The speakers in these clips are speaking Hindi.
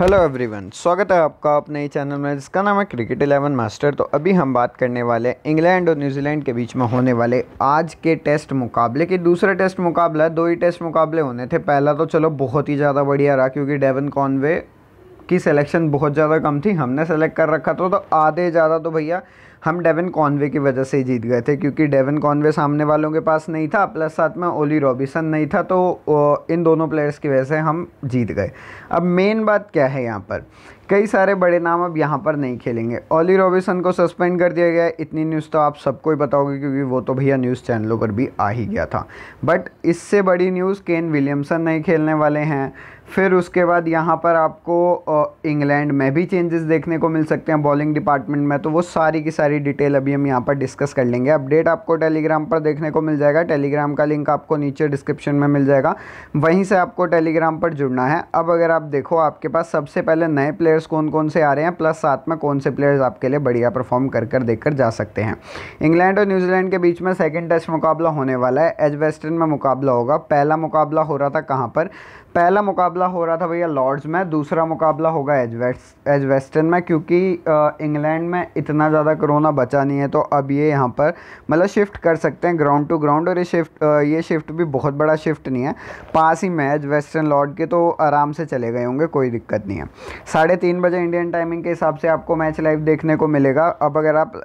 हेलो एवरीवन स्वागत है आपका अपने ही चैनल में जिसका नाम है क्रिकेट इलेवन मास्टर तो अभी हम बात करने वाले इंग्लैंड और न्यूजीलैंड के बीच में होने वाले आज के टेस्ट मुकाबले के दूसरा टेस्ट मुकाबला दो ही टेस्ट मुकाबले होने थे पहला तो चलो बहुत ही ज़्यादा बढ़िया रहा क्योंकि डेवन कॉनवे की सिलेक्शन बहुत ज़्यादा कम थी हमने सेलेक्ट कर रखा था तो आधे ज़्यादा तो भैया हम डेवन कॉन्वे की वजह से ही जीत गए थे क्योंकि डेवन कॉन्वे सामने वालों के पास नहीं था प्लस साथ में ओली रॉबिसन नहीं था तो इन दोनों प्लेयर्स की वजह से हम जीत गए अब मेन बात क्या है यहाँ पर कई सारे बड़े नाम अब यहाँ पर नहीं खेलेंगे ओली रॉबिसन को सस्पेंड कर दिया गया इतनी न्यूज़ तो आप सबको ही बताओगे क्योंकि वो तो भैया न्यूज़ चैनलों पर भी आ ही गया था बट इससे बड़ी न्यूज़ केन विलियमसन नहीं खेलने वाले हैं फिर उसके बाद यहाँ पर आपको इंग्लैंड में भी चेंजेस देखने को मिल सकते हैं बॉलिंग डिपार्टमेंट में तो वो सारी की सारी डिटेल अभी हम यहाँ पर डिस्कस कर लेंगे अपडेट आपको टेलीग्राम पर देखने को मिल जाएगा टेलीग्राम का लिंक आपको नीचे डिस्क्रिप्शन में मिल जाएगा वहीं से आपको टेलीग्राम पर जुड़ना है अब अगर आप देखो आपके पास सबसे पहले नए प्लेयर्स कौन कौन से आ रहे हैं प्लस साथ में कौन से प्लेयर्स आपके लिए बढ़िया परफॉर्म कर कर देख कर जा सकते हैं इंग्लैंड और न्यूजीलैंड के बीच में सेकेंड टेस्ट मुकाबला होने वाला है एज वेस्टर्न में मुकाबला होगा पहला मुकाबला हो रहा था कहाँ पर पहला मुकाबला हो रहा था भैया लॉर्ड्स में दूसरा मुकाबला होगा वेस्ट एज वेस्टर्न में क्योंकि इंग्लैंड में इतना ज़्यादा कोरोना बचा नहीं है तो अब ये यहाँ पर मतलब शिफ्ट कर सकते हैं ग्राउंड टू ग्राउंड और ये शिफ्ट ये शिफ्ट भी बहुत बड़ा शिफ्ट नहीं है पास ही मैच वेस्टर्न लॉर्ड के तो आराम से चले गए होंगे कोई दिक्कत नहीं है साढ़े तीन बजे इंडियन टाइमिंग के हिसाब से आपको मैच लाइव देखने को मिलेगा अब अगर आप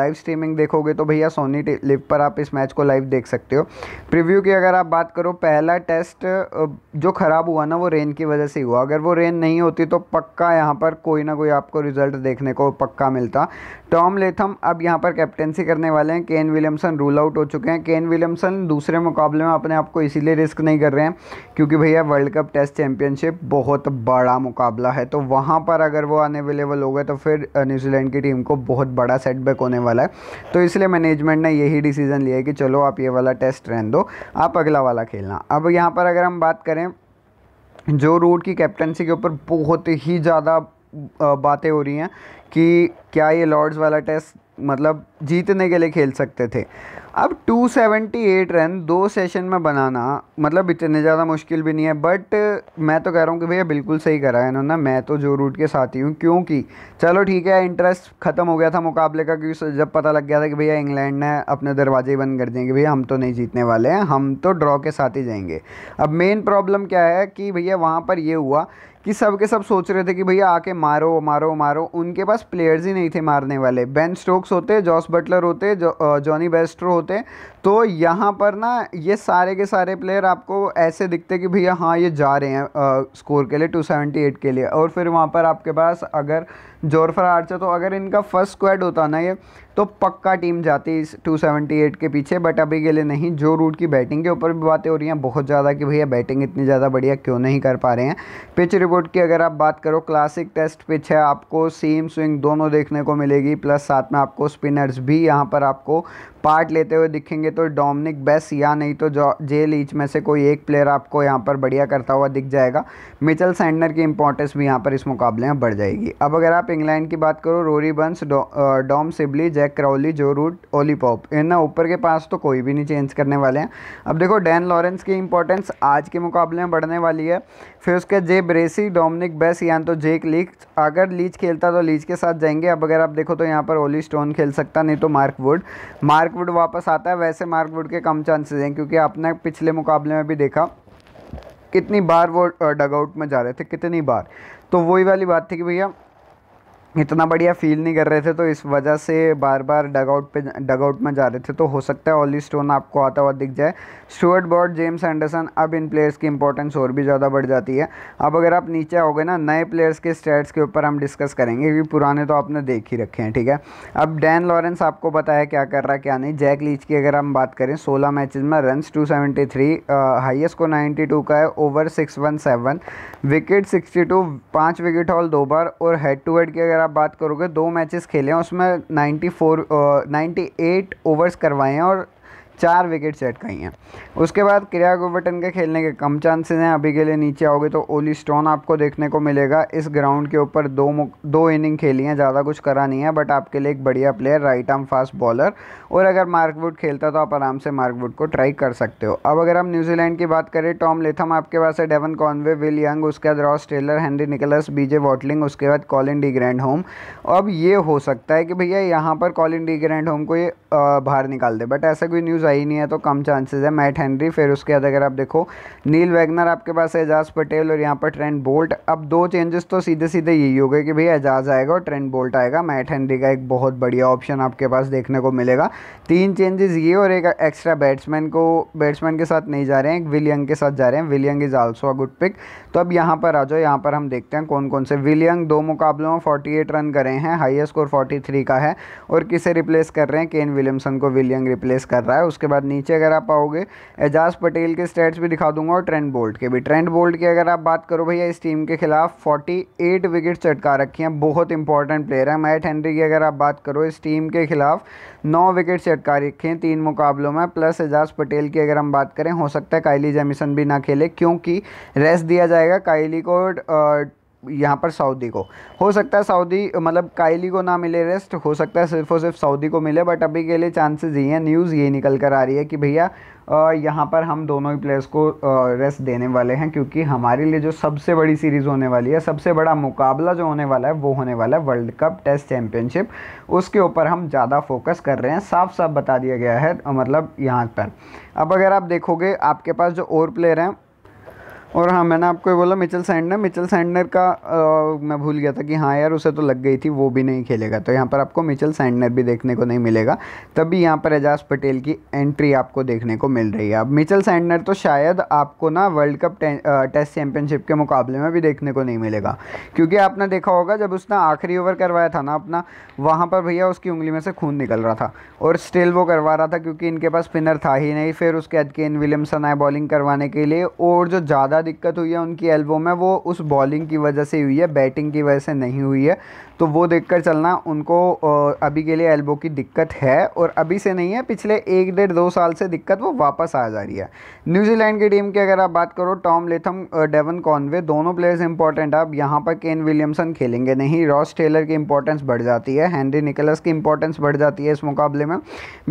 लाइव स्ट्रीमिंग देखोगे तो भैया सोनी लिप पर आप इस मैच को लाइव देख सकते हो प्रिव्यू की अगर आप बात करो पहला टेस्ट जो खराब ख़राब हुआ ना वो रेन की वजह से हुआ अगर वो रेन नहीं होती तो पक्का यहाँ पर कोई ना कोई आपको रिजल्ट देखने को पक्का मिलता टॉम लेथम अब यहाँ पर कैप्टेंसी करने वाले हैं केन विलियमसन रूल आउट हो चुके हैं केन विलियमसन दूसरे मुकाबले में अपने आप को इसीलिए रिस्क नहीं कर रहे हैं क्योंकि भैया वर्ल्ड कप टेस्ट चैम्पियनशिप बहुत बड़ा मुकाबला है तो वहाँ पर अगर वो आने अवेलेबल हो गए तो फिर न्यूजीलैंड की टीम को बहुत बड़ा सेटबैक होने वाला है तो इसलिए मैनेजमेंट ने यही डिसीज़न लिया है कि चलो आप ये वाला टेस्ट रहने दो आप अगला वाला खेलना अब यहाँ पर अगर हम बात करें जो रूट की कैप्टनसी के ऊपर बहुत ही ज़्यादा बातें हो रही हैं कि क्या ये लॉर्ड्स वाला टेस्ट मतलब जीतने के लिए खेल सकते थे अब 278 रन दो सेशन में बनाना मतलब इतने ज़्यादा मुश्किल भी नहीं है बट मैं तो कह रहा हूँ कि भैया बिल्कुल सही करा है इन्होंने मैं तो जो रूट के साथ ही हूँ क्योंकि चलो ठीक है इंटरेस्ट ख़त्म हो गया था मुकाबले का क्योंकि जब पता लग गया था कि भैया इंग्लैंड ने अपने दरवाजे ही बंद कर दिए कि भैया हम तो नहीं जीतने वाले हैं हम तो ड्रॉ के साथ ही जाएंगे अब मेन प्रॉब्लम क्या है कि भैया वहाँ पर ये हुआ कि सब के सब सोच रहे थे कि भैया आके मारो मारो मारो उनके पास प्लेयर्स ही नहीं थे मारने वाले बेन स्टोक्स होते जॉस बटलर होते जॉनी बेस्ट्रो होते तो यहाँ पर ना ये सारे के सारे प्लेयर आपको ऐसे दिखते कि भैया हाँ ये जा रहे हैं आ, स्कोर के लिए 278 के लिए और फिर वहाँ पर आपके पास अगर जोरफर आर्चर तो अगर इनका फर्स्ट स्क्वाड होता ना ये तो पक्का टीम जाती इस 278 के पीछे बट अभी के लिए नहीं जो रूट की बैटिंग के ऊपर भी बातें हो रही हैं बहुत ज़्यादा कि भैया बैटिंग इतनी ज़्यादा बढ़िया क्यों नहीं कर पा रहे हैं पिच रिपोर्ट की अगर आप बात करो क्लासिक टेस्ट पिच है आपको सेम स्विंग दोनों देखने को मिलेगी प्लस साथ में आपको स्पिनर्स भी यहाँ पर आपको पार्ट लेते हुए दिखेंगे तो डोमिनिक बेस या नहीं तो जे लीच में से कोई एक प्लेयर आपको यहाँ पर बढ़िया करता हुआ दिख जाएगा मिचल सैंडनर की इंपॉर्टेंस भी यहाँ पर इस मुकाबले में बढ़ जाएगी अब अगर आप इंग्लैंड की बात करो Rory Burns Dom Sibley Jack Jack Crawley Joe Root Ollie Pope ना ऊपर के पास तो कोई भी नहीं चेंज करने वाले हैं अब देखो डैन लॉरेंस की इंपॉर्टेंस आज के मुकाबले में बढ़ने वाली है फिर उसके जे ब्रेसी डोमिनिक बेस या तो जेक लीच अगर लीच खेलता तो लीच के साथ जाएंगे अब अगर आप देखो तो यहाँ पर ओली स्टोन खेल सकता नहीं तो मार्क वुड मार्क वुड वापस आता है वैसे मार्क वुड के कम चांसेज हैं क्योंकि आपने पिछले मुकाबले में भी देखा कितनी बार वो डगआउट में जा रहे थे कितनी बार तो वही वाली बात थी कि भैया इतना बढ़िया फील नहीं कर रहे थे तो इस वजह से बार बार डगआउट पे डगआउट में जा रहे थे तो हो सकता है ऑली स्टोन आपको आता हुआ दिख जाए स्टुअर्ट बॉर्ड जेम्स एंडरसन अब इन प्लेयर्स की इंपॉर्टेंस और भी ज़्यादा बढ़ जाती है अब अगर आप नीचे आओगे ना नए प्लेयर्स के स्टेट्स के ऊपर हम डिस्कस करेंगे क्योंकि पुराने तो आपने देख ही रखे हैं ठीक है अब डैन लॉरेंस आपको बताया क्या कर रहा है क्या नहीं जैक लीच की अगर हम बात करें सोलह मैचेज में run two seventy three highest को नाइन्टी टू का है over six one seven wicket sixty two पाँच विकेट हॉल दो बार और हेड टू हेड की अगर आप आप बात करोगे दो मैचेस खेले हैं उसमें 94 फोर नाइन्टी एट ओवर्स करवाए हैं और चार विकेट सेट कहीं हैं उसके बाद क्रिया गोवर्टन के खेलने के कम चांसेस हैं अभी के लिए नीचे आओगे तो ओली स्टोन आपको देखने को मिलेगा इस ग्राउंड के ऊपर दो दो इनिंग खेली हैं ज़्यादा कुछ करा नहीं है बट आपके लिए एक बढ़िया player right arm fast bowler और अगर मार्कवुड खेलता तो आप आराम से मार्कवुड को ट्राई कर सकते हो अब अगर हम न्यूजीलैंड की बात करें टॉम लेथम आपके पास है डेवन कॉनवे विल यंग उसके बाद Ross Taylor Henry Nicholls BJ Watling उसके बाद कॉलिन डी ग्रैंड होम अब ये हो सकता है कि भैया यहाँ पर कॉलिन डी ग्रैंड होम को ये बाहर निकाल दे बट ऐसा कोई न्यूज़ वही नहीं है तो कम चांसेस है मैट हेनरी फिर उसके बाद अगर आप देखो नील वैगनर आपके पास एजाज पटेल और यहाँ पर ट्रेंड बोल्ट अब दो चेंजेस तो सीधे सीधे यही हो गए कि भाई एजाज आएगा और ट्रेंड बोल्ट आएगा मैट हेनरी का एक बहुत बढ़िया ऑप्शन आपके पास देखने को मिलेगा तीन चेंजेस ये और एक एक्स्ट्रा बैट्समैन को बैट्समैन के साथ नहीं जा रहे हैं विलियंग के साथ जा रहे हैं Will Young is also a good pick तो अब यहाँ पर आ जाओ यहाँ पर हम देखते हैं कौन कौन से विलियंग दो मुकाबलों में 48 रन करे हैं हाईएस्ट स्कोर 43 का है और किसे रिप्लेस कर रहे हैं केन विलियमसन को विलियंग रिप्लेस कर रहा है उस उसके बाद नीचे अगर आप आओगे एजाज पटेल के स्टेट्स भी दिखा दूंगा और ट्रेंड बोल्ट के भी ट्रेंड बोल्ट की अगर आप बात करो भैया इस टीम के खिलाफ 48 विकेट चटका रखी हैं बहुत इंपॉर्टेंट प्लेयर है मैट हेनरी की अगर आप बात करो इस टीम के खिलाफ नौ विकेट चटका रखे हैं तीन मुकाबलों में प्लस एजाज पटेल की अगर हम बात करें हो सकता है कायली जेमिसन भी ना खेले क्योंकि रेस्ट दिया जाएगा कायली को यहाँ पर सऊदी को हो सकता है सऊदी मतलब कायली को ना मिले रेस्ट हो सकता है सिर्फ और सिर्फ सऊदी को मिले बट अभी के लिए चांसेस ये हैं न्यूज़ ये निकल कर आ रही है कि भैया यहाँ पर हम दोनों ही प्लेयर्स को रेस्ट देने वाले हैं क्योंकि हमारे लिए जो सबसे बड़ी सीरीज़ होने वाली है सबसे बड़ा मुकाबला जो होने वाला है वो होने वाला है वर्ल्ड कप टेस्ट चैम्पियनशिप उसके ऊपर हम ज़्यादा फोकस कर रहे हैं साफ साफ बता दिया गया है मतलब यहाँ पर अब अगर आप देखोगे आपके पास जो और प्लेयर हैं और हाँ मैंने आपको बोला मिचल सैंडनर मिचल सैंडनर का आ, मैं भूल गया था कि हाँ यार उसे तो लग गई थी वो भी नहीं खेलेगा तो यहाँ पर आपको मिचल सैंडनर भी देखने को नहीं मिलेगा तभी यहाँ पर एजाज पटेल की एंट्री आपको देखने को मिल रही है अब मिचल सैंडनर तो शायद आपको ना वर्ल्ड कप टेस्ट चैम्पियनशिप के मुकाबले में भी देखने को नहीं मिलेगा क्योंकि आपने देखा होगा जब उसने आखिरी ओवर करवाया था ना अपना वहाँ पर भैया उसकी उंगली में से खून निकल रहा था और स्टिल वो करवा रहा था क्योंकि इनके पास स्पिनर था ही नहीं फिर उसके बाद केन विलियमसन आए बॉलिंग करवाने के लिए और जो ज़्यादा ज़्यादा दिक्कत हुई है उनकी एल्बो में वो उस बॉलिंग की वजह से हुई है बैटिंग की वजह से नहीं हुई है तो वो देखकर चलना उनको अभी के लिए एल्बो की दिक्कत है और अभी से नहीं है पिछले एक डेढ़ दो साल से दिक्कत वो वापस आ जा रही है न्यूजीलैंड की टीम की अगर आप बात करो टॉम लेथम डेवन कॉनवे दोनों प्लेयर्स इंपॉर्टेंट है अब यहाँ पर केन विलियमसन खेलेंगे नहीं रॉस टेलर की इंपॉर्टेंस बढ़ जाती है हैंनरी निकलस की इंपॉर्टेंस बढ़ जाती है इस मुकाबले में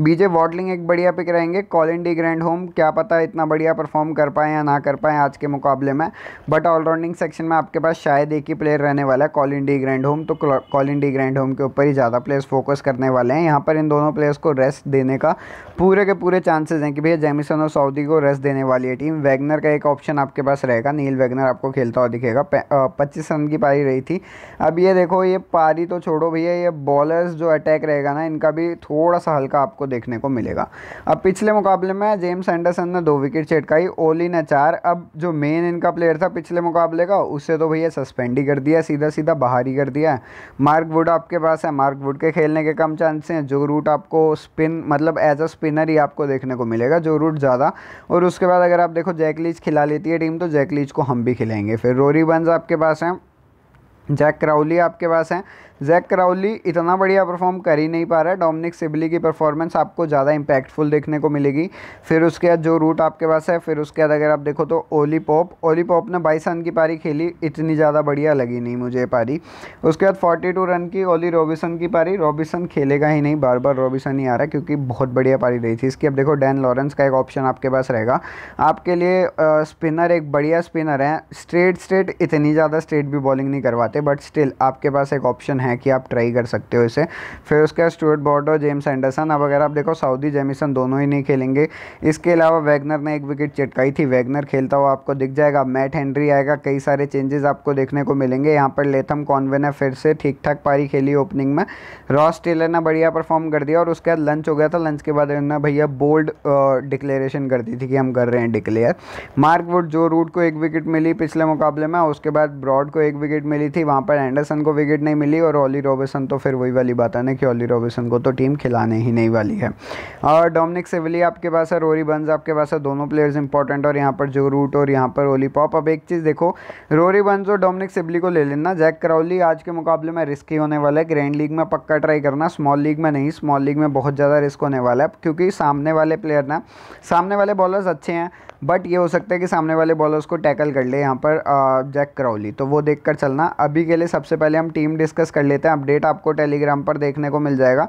बीजे वॉटलिंग एक बढ़िया पिक रहेंगे कॉलिन डी ग्रैंड होम क्या पता इतना बढ़िया परफॉर्म कर पाए या ना कर पाए आज के मुकाबले में बट ऑलराउंडिंग सेक्शन में आपके पास शायद एक ही प्लेयर रहने वाला है कॉलिन डी ग्रैंड होम तो कॉलिन डी ग्रैंड होम के ऊपर ही ज़्यादा प्लेयर्स फोकस करने वाले हैं यहाँ पर इन दोनों प्लेयर्स को रेस्ट देने का पूरे के पूरे चांसेज हैं कि भैया जेमिसन और सऊदी को रेस्ट देने वाली है टीम वैगनर का एक ऑप्शन आपके पास रहेगा नील वैगनर आपको खेलता हुआ दिखेगा पच्चीस रन की पारी रही थी अब ये देखो ये पारी तो छोड़ो भैया ये बॉलर्स जो अटैक रहेगा ना इनका भी थोड़ा सा हल्का आपको देखने को मिलेगा अब पिछले मुकाबले में जेम्स एंडरसन ने दो विकेट छिटकाई ओली ने चार अब जो मे मेन इनका प्लेयर था पिछले मुकाबले का उसे तो भैया सस्पेंड ही कर दिया सीधा सीधा बाहर ही कर दिया है मार्क वुड आपके पास है मार्क वुड के खेलने के कम चांस हैं जो रूट आपको स्पिन मतलब एज अ स्पिनर ही आपको देखने को मिलेगा जो रूट ज़्यादा और उसके बाद अगर आप देखो जैकलीज खिला लेती है टीम तो जैकलीज को हम भी खिलाएंगे फिर रोरी बंस आपके पास हैं जैक क्राउली आपके पास हैं जैक कराउली इतना बढ़िया परफॉर्म कर ही नहीं पा रहा है डोमिनिक सिबली की परफॉर्मेंस आपको ज़्यादा इम्पैक्टफुल देखने को मिलेगी फिर उसके बाद जो रूट आपके पास है फिर उसके बाद अगर आप देखो तो ओली पॉप ओली पॉप ने बाईस रन की पारी खेली इतनी ज़्यादा बढ़िया लगी नहीं मुझे पारी उसके बाद फोर्टी टू रन की ओली रॉबिसन की पारी रॉबिसन खेलेगा ही नहीं बार बार रॉबिसन ही आ रहा है क्योंकि बहुत बढ़िया पारी रही थी इसकी अब देखो डैन लॉरेंस का एक ऑप्शन आपके पास रहेगा आपके लिए स्पिनर एक बढ़िया स्पिनर है स्ट्रेट स्ट्रेट इतनी ज़्यादा स्ट्रेट भी बॉलिंग नहीं करवाते बट स्टिल आपके पास एक ऑप्शन है है कि आप ट्राई कर सकते हो इसे फिर उसके बाद स्टूअर्ट बॉर्ड और जेम्स एंडरसन अब अगर आप देखो साउदी जेमिसन दोनों ही नहीं खेलेंगे इसके अलावा वैगनर ने एक विकेट चटकाई थी वैगनर खेलता हुआ आपको दिख जाएगा मैट हेनरी आएगा कई सारे चेंजेस आपको देखने को मिलेंगे यहाँ पर लेथम कॉन्वे ने फिर से ठीक ठाक पारी खेली ओपनिंग में रॉस टेलर ने बढ़िया परफॉर्म कर दिया और उसके बाद लंच हो गया था लंच के बाद इन्होंने भैया बोल्ड डिक्लेरेशन कर दी थी कि हम कर रहे हैं declare Mark Wood Joe Root को एक विकेट मिली पिछले मुकाबले में उसके बाद ब्रॉड को एक विकेट मिली थी वहाँ पर एंडरसन को विकेट नहीं मिली और ओली रॉबर्सन तो फिर वही वाली बात है ना कि ओली रॉबर्सन को तो टीम खिलाने ही नहीं वाली है और डोमिनिक सिविली आपके पास है रोरी बंस आपके पास है दोनों प्लेयर्स इंपॉर्टेंट और यहाँ पर जो रूट और यहाँ पर ओली पॉप अब एक चीज़ देखो रोरी बंस और डोमिनिक सिविली को ले लेना जैक क्राउली आज के मुकाबले में रिस्की होने वाला है ग्रैंड लीग में पक्का ट्राई करना स्मॉल लीग में नहीं स्मॉल लीग में बहुत ज़्यादा रिस्क होने वाला है क्योंकि सामने वाले प्लेयर ना सामने वाले बॉलर्स अच्छे हैं बट ये हो सकता है कि सामने वाले बॉलर्स को टैकल कर ले यहाँ पर जैक क्राउली तो वो देख चलना अभी के लिए सबसे पहले हम टीम डिस्कस कर लेते हैं अपडेट आपको टेलीग्राम पर देखने को मिल जाएगा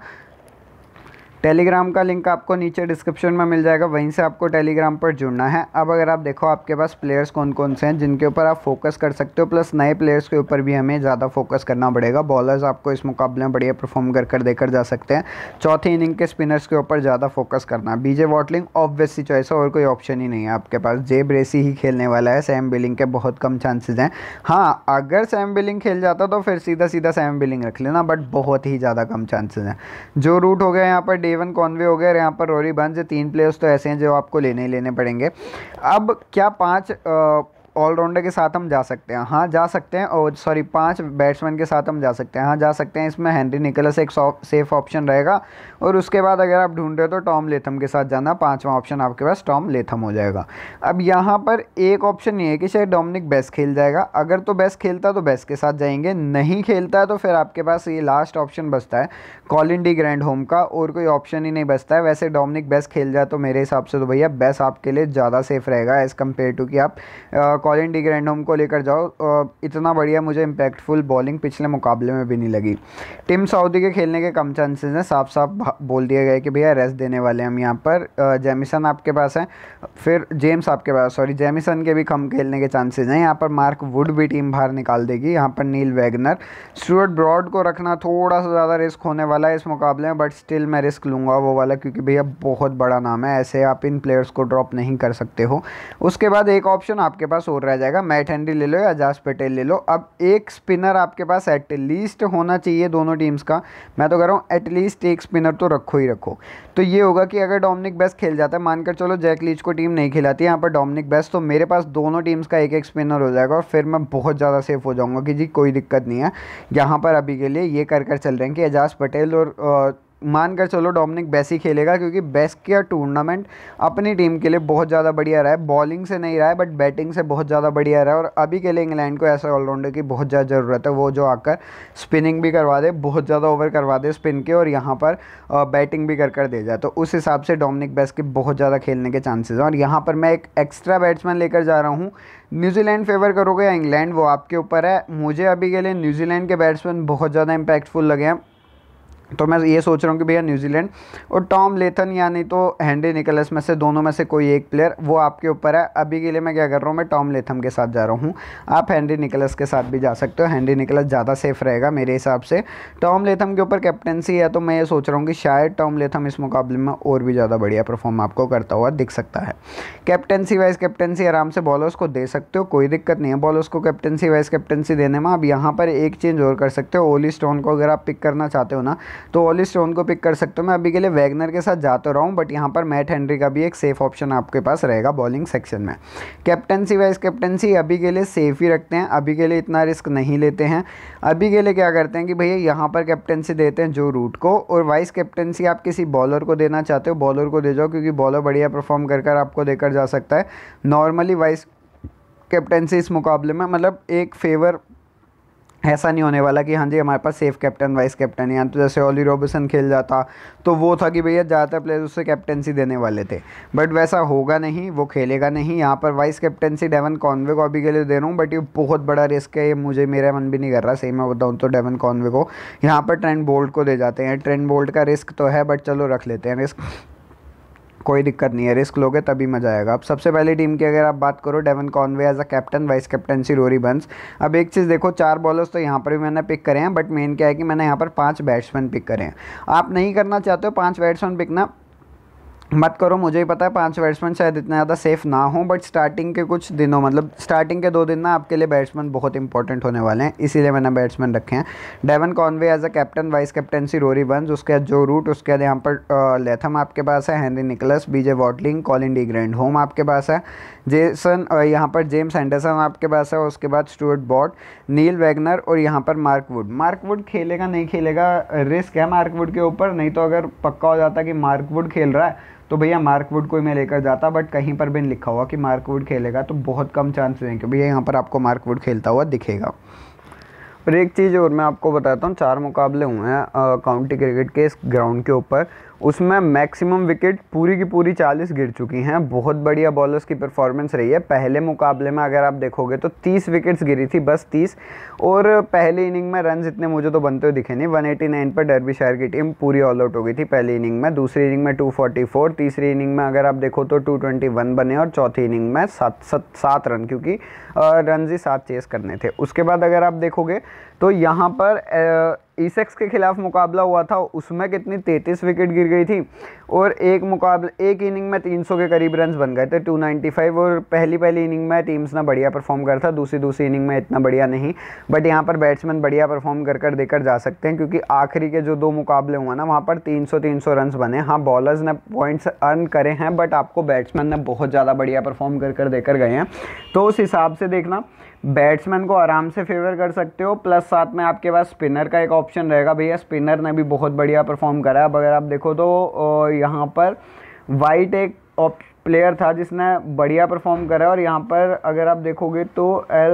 टेलीग्राम का लिंक आपको नीचे डिस्क्रिप्शन में मिल जाएगा वहीं से आपको टेलीग्राम पर जुड़ना है अब अगर आप देखो आपके पास प्लेयर्स कौन कौन से हैं जिनके ऊपर आप फोकस कर सकते हो प्लस नए प्लेयर्स के ऊपर भी हमें ज़्यादा फोकस करना पड़ेगा बॉलर्स आपको इस मुकाबले में बढ़िया परफॉर्म कर कर देकर जा सकते हैं चौथी इनिंग के स्पिनर्स के ऊपर ज़्यादा फोकस करना बीजे वॉटलिंग ऑब्वियसली चॉइस है और कोई ऑप्शन ही नहीं है आपके पास जे ब्रेसी ही खेलने वाला है सैम बिलिंग के बहुत कम चांसेज हैं हाँ अगर सैम बिलिंग खेल जाता तो फिर सीधा सीधा सैम बिलिंग रख लेना बट बहुत ही ज़्यादा कम चांसेज हैं जो रूट हो गया यहाँ पर डेवन कॉन्वे हो गया और यहाँ पर रोरी बंज तीन प्लेयर्स तो ऐसे हैं जो आपको लेने ही लेने पड़ेंगे अब क्या पाँच ऑलराउंडर के साथ हम जा सकते हैं हाँ जा सकते हैं और सॉरी पांच बैट्समैन के साथ हम जा सकते हैं हाँ जा सकते हैं इसमें हेनरी निकलस एक सेफ ऑप्शन रहेगा और उसके बाद अगर आप ढूंढ रहे हो तो टॉम लेथम के साथ जाना पाँचवा ऑप्शन आपके पास टॉम लेथम हो जाएगा अब यहाँ पर एक ऑप्शन ये है कि शायद डोमिनिक बेस्ट खेल जाएगा अगर तो बेस्ट खेलता है तो बेस्ट के साथ जाएंगे नहीं खेलता है तो फिर आपके पास ये लास्ट ऑप्शन बचता है कॉलिन डी ग्रैंड होम का और कोई ऑप्शन ही नहीं बचता है वैसे डोमिनिक बेस्ट खेल जाए तो मेरे हिसाब से तो भैया बेस्ट आपके लिए ज़्यादा सेफ रहेगा एज़ कम्पेयर टू कि आप कॉलिन डी ग्रैंडहोम को लेकर जाओ इतना बढ़िया मुझे इम्पैक्टफुल बॉलिंग पिछले मुकाबले में भी नहीं लगी टिम सऊदी के खेलने के कम चांसेस हैं साफ साफ बोल दिया गया कि भैया रेस्ट देने वाले हम यहाँ पर जेमिसन आपके पास हैं फिर जेम्स आपके पास सॉरी जेमिसन के भी कम खेलने के चांसेज हैं यहाँ पर मार्क वुड भी टीम बाहर निकाल देगी यहाँ पर नील वैगनर स्टूअर्ट ब्रॉड को रखना थोड़ा सा ज़्यादा रिस्क होने वाला है इस मुकाबले में बट स्टिल मैं रिस्क लूँगा वो वाला क्योंकि भैया बहुत बड़ा नाम है ऐसे आप इन प्लेयर्स को ड्रॉप नहीं कर सकते हो उसके बाद एक ऑप्शन आपके पास हो फोर रह जाएगा मैट हेनरी ले लो या जास पटेल ले लो अब एक स्पिनर आपके पास एटलीस्ट होना चाहिए दोनों टीम्स का मैं तो कह रहा हूँ एटलीस्ट एक स्पिनर तो रखो ही रखो तो ये होगा कि अगर डोमिनिक बेस्ट खेल जाता है मानकर चलो जैक लीच को टीम नहीं खिलाती यहाँ पर डोमिनिक बेस्ट तो मेरे पास दोनों टीम्स का एक एक स्पिनर हो जाएगा और फिर मैं बहुत ज़्यादा सेफ हो जाऊँगा कि जी कोई दिक्कत नहीं है यहाँ पर अभी के लिए ये कर कर चल रहे हैं कि एजाज पटेल और मान कर चलो डोमिनिक बेस ही खेलेगा क्योंकि बेस्ट का टूर्नामेंट अपनी टीम के लिए बहुत ज़्यादा बढ़िया रहा है बॉलिंग से नहीं रहा है बट बैटिंग से बहुत ज़्यादा बढ़िया रहा है और अभी के लिए इंग्लैंड को ऐसा ऑलराउंडर की बहुत ज़्यादा ज़रूरत है वो जो आकर स्पिनिंग भी करवा दे बहुत ज़्यादा ओवर करवा दे स्पिन के और यहाँ पर बैटिंग भी कर कर दे जाए तो उस हिसाब से डोमिनिक बेस्ट के बहुत ज़्यादा खेलने के चांसेज़ हैं और यहाँ पर मैं एक एक्स्ट्रा बैट्समैन लेकर जा रहा हूँ न्यूजीलैंड फेवर करोगे या इंग्लैंड वो आपके ऊपर है मुझे अभी के लिए न्यूजीलैंड के बैट्समैन बहुत ज़्यादा इंपैक्टफुल लगे हैं तो मैं ये सोच रहा हूँ कि भैया न्यूजीलैंड और टॉम लेथन यानी तो हैंडी निकलस में से दोनों में से कोई एक प्लेयर वो आपके ऊपर है अभी के लिए मैं क्या कर रहा हूँ मैं टॉम लेथम के साथ जा रहा हूँ आप हैंडी निकलस के साथ भी जा सकते हो हैंडी निकलस ज़्यादा सेफ रहेगा मेरे हिसाब से टॉम लेथम के ऊपर कैप्टनसी है तो मैं ये सोच रहा हूँ कि शायद टॉम लेथम इस मुकाबले में और भी ज़्यादा बढ़िया परफॉर्म आपको करता हुआ दिख सकता है कैप्टनसी वाइज कैप्टनसी आराम से बॉलर्स को दे सकते हो कोई दिक्कत नहीं है बॉलर्स को कैप्टनसी वाइज कैप्टनसी देने में आप यहाँ पर एक चेंज और कर सकते हो ओली स्टोन को अगर आप पिक करना चाहते हो ना तो ऑली स्टोन को पिक कर सकते हो मैं अभी के लिए वैगनर के साथ जाता तो रहा हूँ बट यहाँ पर मैट हेनरी का भी एक सेफ ऑप्शन आपके पास रहेगा बॉलिंग सेक्शन में कैप्टनसी वाइस कैप्टनसी अभी के लिए सेफ ही रखते हैं अभी के लिए इतना रिस्क नहीं लेते हैं अभी के लिए क्या करते हैं कि भैया यहाँ पर कैप्टनसी देते हैं जो रूट को और वाइस कैप्टनसी आप किसी बॉलर को देना चाहते हो बॉलर को दे जाओ क्योंकि बॉलर बढ़िया परफॉर्म कर कर आपको देकर जा सकता है नॉर्मली वाइस कैप्टनसी इस मुकाबले में मतलब एक फेवर ऐसा नहीं होने वाला कि हाँ जी हमारे पास सेफ कैप्टन वाइस कैप्टन या तो जैसे ओली रॉबिसन खेल जाता तो वो था कि भैया ज़्यादातर प्लेयर उससे कैप्टनसी देने वाले थे बट वैसा होगा नहीं वो खेलेगा नहीं यहाँ पर वाइस कैप्टनसी डेवन कॉन्वे को अभी के लिए दे रहा हूँ बट ये बहुत बड़ा रिस्क है ये मुझे मेरा मन भी नहीं कर रहा सही मैं बताऊँ तो डेवन कॉन्वे को यहाँ पर ट्रेंड बोल्ट को दे जाते हैं ट्रेंड बोल्ट का रिस्क तो है बट चलो रख लेते हैं रिस्क कोई दिक्कत नहीं है रिस्क लोगे तभी मजा आएगा अब सबसे पहले टीम की अगर आप बात करो Devon Conway as a captain vice captaincy Rory Burns अब एक चीज़ देखो चार बॉलर्स तो यहाँ पर भी मैंने पिक करे हैं बट मेन क्या है कि मैंने यहाँ पर पाँच बैट्समैन पिक करे हैं आप नहीं करना चाहते हो पाँच बैट्समैन पिक ना मत करो मुझे ही पता है पांच बैट्समैन शायद इतना ज़्यादा सेफ ना हो बट स्टार्टिंग के कुछ दिनों मतलब स्टार्टिंग के दो दिन ना आपके लिए बैट्समैन बहुत इंपॉर्टेंट होने वाले हैं इसीलिए मैंने बैट्समैन रखे हैं Devon Conway as a captain vice captaincy Rory Burns उसके बाद जो रूट उसके बाद यहाँ पर लेथम आपके पास है Henry Nicholls BJ Watling Colin de Grandhomme आपके पास है जेसन यहाँ पर जेम्स एंडरसन आपके पास है उसके बाद स्टूअर्ट बॉट नील वैगनर और यहाँ पर मार्कवुड मार्कवुड खेलेगा नहीं खेलेगा रिस्क है मार्कवुड के ऊपर नहीं तो अगर पक्का हो जाता कि मार्कवुड खेल रहा है तो भैया मार्कवुड को मैं लेकर जाता बट कहीं पर भी लिखा हुआ कि मार्कवुड खेलेगा तो बहुत कम चांस हैं कि भैया यहाँ पर आपको मार्कवुड खेलता हुआ दिखेगा और एक चीज़ और मैं आपको बताता हूँ चार मुकाबले हुए हैं काउंटी क्रिकेट के इस ग्राउंड के ऊपर उसमें मैक्सिमम विकेट पूरी की पूरी 40 गिर चुकी हैं बहुत बढ़िया बॉलर्स की परफॉर्मेंस रही है पहले मुकाबले में अगर आप देखोगे तो 30 विकेट्स गिरी थी बस 30 और पहले इनिंग में रन इतने मुझे तो बनते हुए दिखे नहीं 189 पर डरबी शहर की टीम पूरी ऑल आउट हो गई थी पहली इनिंग में दूसरी इनिंग में टू तीसरी इनिंग में अगर आप देखो तो टू बने और चौथी इनिंग में सात सात सात रन क्योंकि रन ही सात चेस करने थे उसके बाद अगर आप देखोगे तो यहाँ पर ईसेक्स e के खिलाफ मुकाबला हुआ था उसमें कितनी तैंतीस विकेट गिर गई थी और एक मुकाबले एक इनिंग में 300 के करीब रन बन गए थे 295 और पहली पहली इनिंग में टीम्स ने बढ़िया परफॉर्म कर था दूसरी दूसरी इनिंग में इतना बढ़िया नहीं बट यहाँ पर बैट्समैन बढ़िया परफॉर्म कर कर देकर जा सकते हैं क्योंकि आखिरी के जो दो मुकाबले हुआ ना वहाँ पर 300 300 रन्स बने हाँ बॉलर्स ने पॉइंट्स अर्न करे हैं बट आपको बैट्समैन ने बहुत ज़्यादा बढ़िया परफॉर्म कर कर देकर गए हैं तो उस हिसाब से देखना बैट्समैन को आराम से फेवर कर सकते हो प्लस साथ में आपके पास स्पिनर का एक ऑप्शन रहेगा भैया स्पिनर ने भी बहुत बढ़िया परफॉर्म करा है अब अगर आप देखो तो यहाँ पर वाइट एक प्लेयर था जिसने बढ़िया परफॉर्म करा और यहाँ पर अगर आप देखोगे तो एल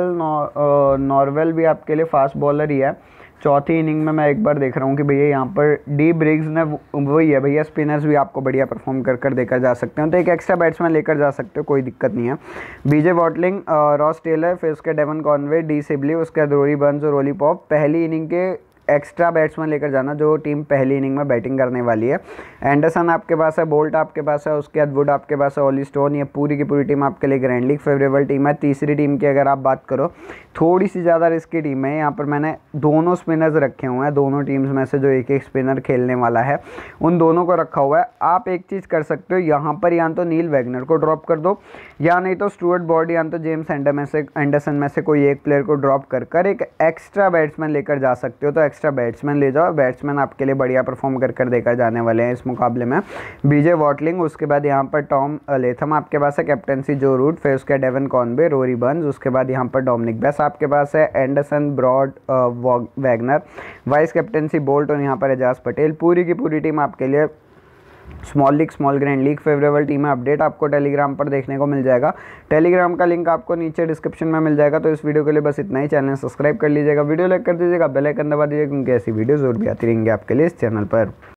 नॉर्वेल भी आपके लिए फास्ट बॉलर ही है चौथी इनिंग में मैं एक बार देख रहा हूँ कि भैया यहाँ पर डी ब्रिग्स ने वही है भैया स्पिनर्स भी आपको बढ़िया परफॉर्म कर कर देकर जा सकते हैं तो एक एक्स्ट्रा बैट्समैन लेकर जा सकते हो कोई दिक्कत नहीं है बीजे वॉटलिंग रॉस टेलर फिर उसके डेवन कॉनवे डी सिबली उसके बाद बंस और रोली पॉप पहली इनिंग के एक्स्ट्रा बैट्समैन लेकर जाना जो टीम पहली इनिंग में बैटिंग करने वाली है एंडरसन आपके पास है बोल्ट आपके पास है उसके बाद वुड आपके पास है ओली स्टोन ये पूरी की पूरी टीम आपके लिए ग्रैंड लीग फेवरेबल टीम है तीसरी टीम की अगर आप बात करो थोड़ी सी ज़्यादा रिस्की टीम है यहाँ पर मैंने दोनों स्पिनर्स रखे हुए हैं दोनों टीम्स में से जो एक एक स्पिनर खेलने वाला है उन दोनों को रखा हुआ है आप एक चीज़ कर सकते हो यहाँ पर या तो नील वैगनर को ड्रॉप कर दो या नहीं तो स्टूअर्ट बॉर्ड या तो जेम्स एंडर में से एंडरसन में से कोई एक प्लेयर को ड्रॉप कर कर एक एक्स्ट्रा बैट्समैन लेकर जा सकते हो तो एक्स्ट्रा बैट्समैन ले जाओ बैट्समैन आपके लिए बढ़िया परफॉर्म कर कर देकर जाने वाले हैं इस मुकाबले में बीजे वॉटलिंग उसके बाद यहाँ पर टॉम लेथम आपके पास है कैप्टनसी जो रूट फिर उसके डेवन कॉनबे रोरी बर्न्स उसके बाद यहाँ पर डोमिनिक बेस आपके पास है Anderson Broad Wagner vice captaincy Boult और यहाँ पर एजाज पटेल पूरी की पूरी टीम आपके लिए small league small grand league favourable team है अपडेट आपको टेलीग्राम पर देखने को मिल जाएगा टेलीग्राम का लिंक आपको नीचे डिस्क्रिप्शन में मिल जाएगा तो इस वीडियो के लिए बस इतना ही चैनल सब्सक्राइब कर लीजिएगा वीडियो लाइक कर दीजिएगा बेल आइकन दबा दीजिएगा क्योंकि ऐसी वीडियो जरूर भी आती रहेंगे आपके लिए इस चैनल पर